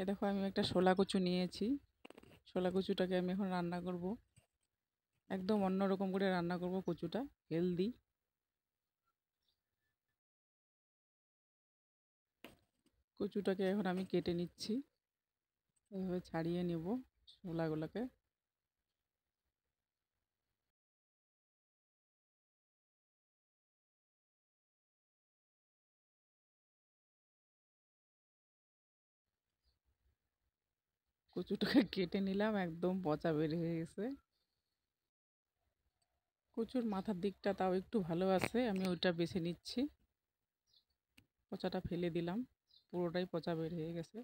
এই দেখো আমি একটা শোলা কচু নিয়েছি শোলা কচুটাকে আমি এখন রান্না করব একদম অন্যরকম করে রান্না করব কচুটা হেলদি কচুটাকে এখন আমি কেটে নিচ্ছি এভাবে ছাড়িয়ে নেব শোলাগুলোকে কচুটাকে কেটে নিলাম একদম পচা বের হয়ে গেছে কচুর মাথার দিকটা তাও একটু ভালো আছে আমি ওইটা বেছে নিচ্ছি পচাটা ফেলে দিলাম পুরোটাই পচা বের হয়ে গেছে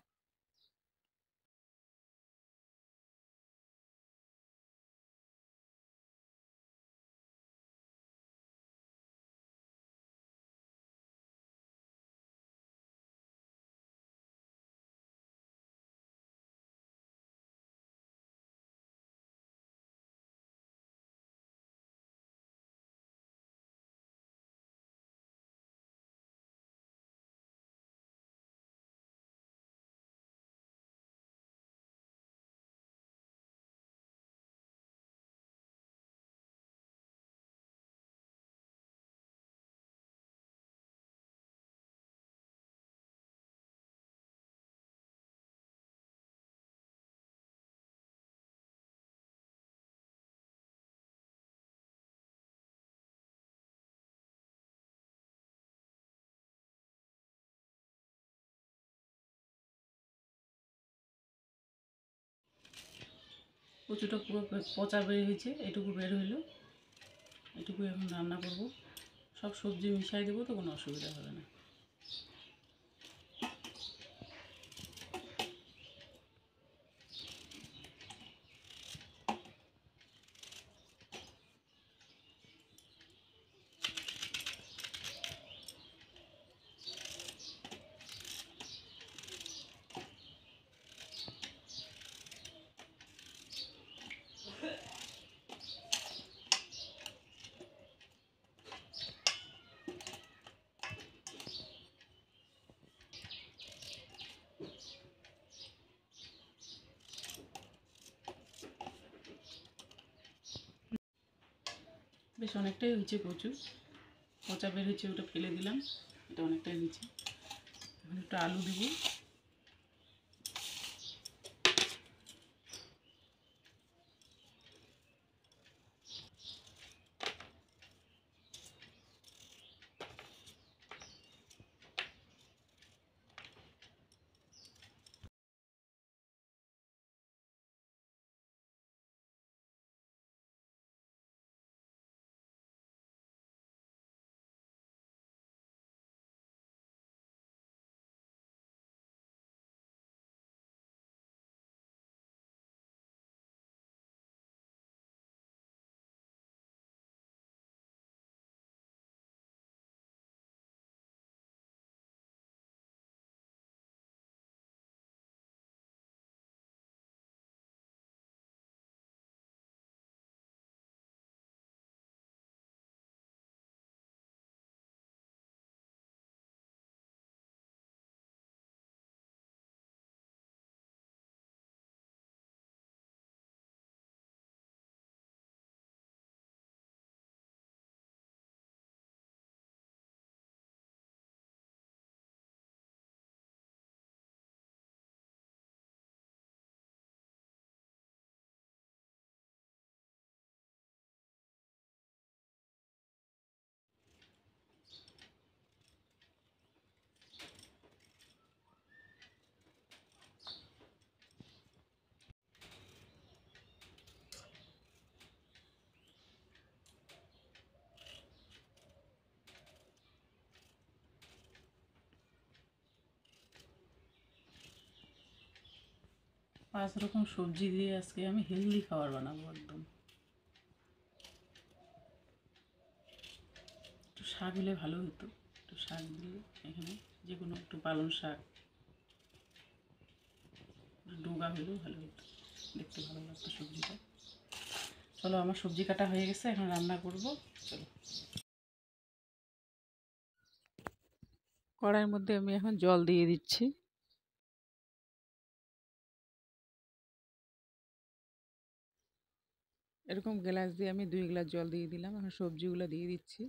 কচুটা পুরো পচা বের হয়েছে এটুকু বের হইলো এটুকু এখন রান্না করব সব সবজি মিশাই দেবো তো কোনো অসুবিধা হবে না বেশ অনেকটাই হয়েছে কচু পচা বের হয়েছে ওটা ফেলে দিলাম এটা অনেকটাই হয়েছে এখন একটু আলু দেবো পাঁচ রকম সবজি দিয়ে আজকে আমি হেলদি খাবার বানাবো একদম একটু শাক হলে ভালো হতো একটু শাক দিয়ে এখানে যে কোনো একটু পালং শাক ডোগা হলেও ভালো হতো দেখতে ভালো লাগতো সবজিটা চলো আমার সবজি কাটা হয়ে গেছে এখন রান্না করব চলো কড়াইয়ের মধ্যে আমি এখন জল দিয়ে দিচ্ছি এরকম গ্লাস দিয়ে আমি দুই গ্লাস জল দিয়ে দিলাম এখন সবজিগুলো দিয়ে দিচ্ছি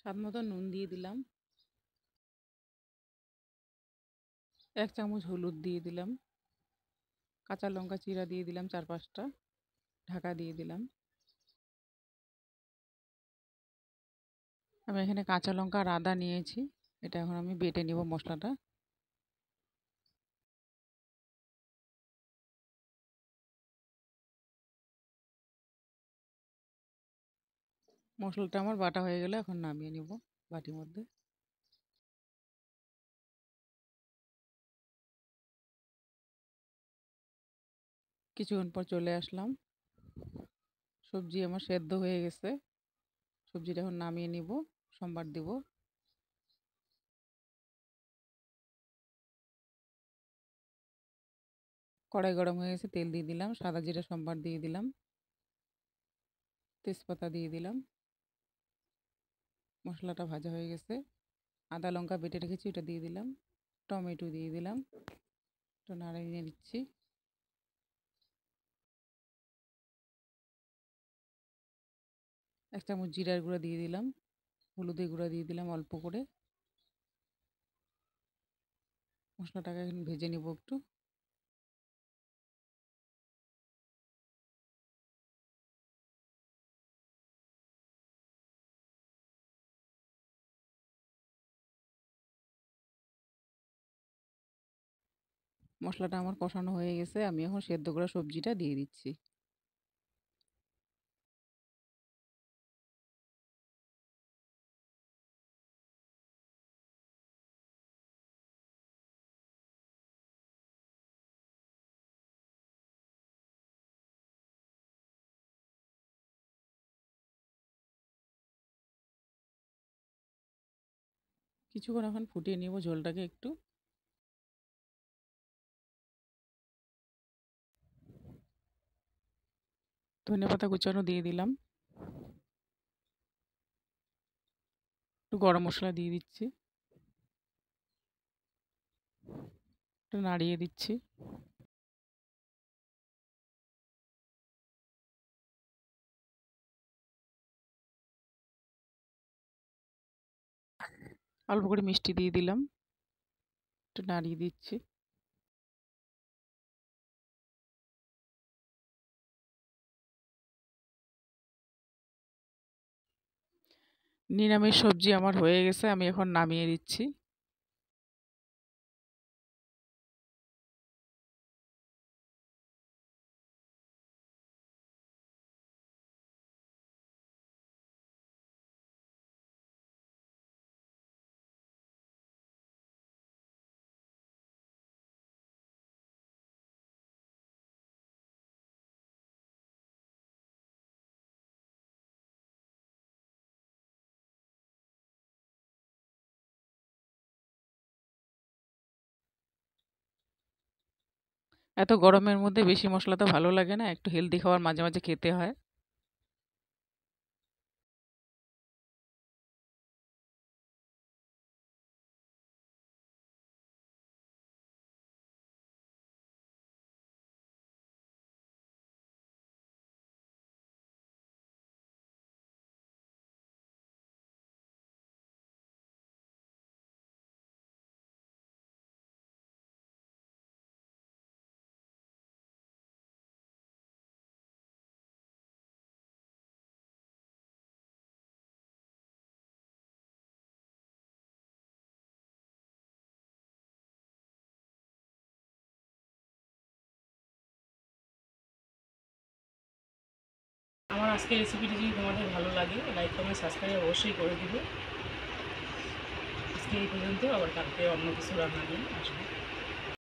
স্বাদ মতো নুন দিয়ে দিলাম এক চামচ হলুদ দিয়ে দিলাম কাঁচা লঙ্কা চিরা দিয়ে দিলাম চার পাঁচটা ঢাকা দিয়ে দিলাম আমি এখানে কাঁচা লঙ্কা আর আদা নিয়েছি এটা এখন আমি বেটে নিব মশলাটা মশলাটা আমার বাটা হয়ে গেলে এখন নামিয়ে নিব বাটির মধ্যে কিছুক্ষণ পর চলে আসলাম সবজি আমার সেদ্ধ হয়ে গেছে সবজিটা এখন নামিয়ে নিব সোমবার দেব কড়াই গরম হয়ে গেছে তেল দিয়ে দিলাম সাদা জিরা সোমবার দিয়ে দিলাম তেজপাতা দিয়ে দিলাম মশলাটা ভাজা হয়ে গেছে আদা লঙ্কা বেটে রেখেছি ওটা দিয়ে দিলাম টমেটো দিয়ে দিলাম একটু নিয়ে নিচ্ছি এক চামচ জিরার গুঁড়ো দিয়ে দিলাম হলুদে গুঁড়া দিয়ে দিলাম অল্প করে মশলাটাকে এখন ভেজে নেব একটু মশলাটা আমার কষানো হয়ে গেছে আমি এখন সেদ্ধ করা সবজিটা দিয়ে দিচ্ছি কিছুক্ষণ এখন ফুটিয়ে নেব ঝোলটাকে একটু ধনে পাতা কুচানো দিয়ে দিলাম একটু গরম মশলা দিয়ে দিচ্ছি একটু নাড়িয়ে দিচ্ছি অল্প করে মিষ্টি দিয়ে দিলাম একটু নাড়িয়ে দিচ্ছি নিরামিষ সবজি আমার হয়ে গেছে আমি এখন নামিয়ে দিচ্ছি এত গরমের মধ্যে বেশি মশলা তো ভালো লাগে না একটু হেলদি খাবার মাঝে মাঝে খেতে হয় আমার আজকে রেসিপিটি যদি তোমাদের ভালো লাগে লাইক কমেন্ট সাবস্ক্রাইব অবশ্যই করে দিবে আজকে এই পর্যন্ত আবার কালকে অন্য কিছু রান্না নিয়ে আসবে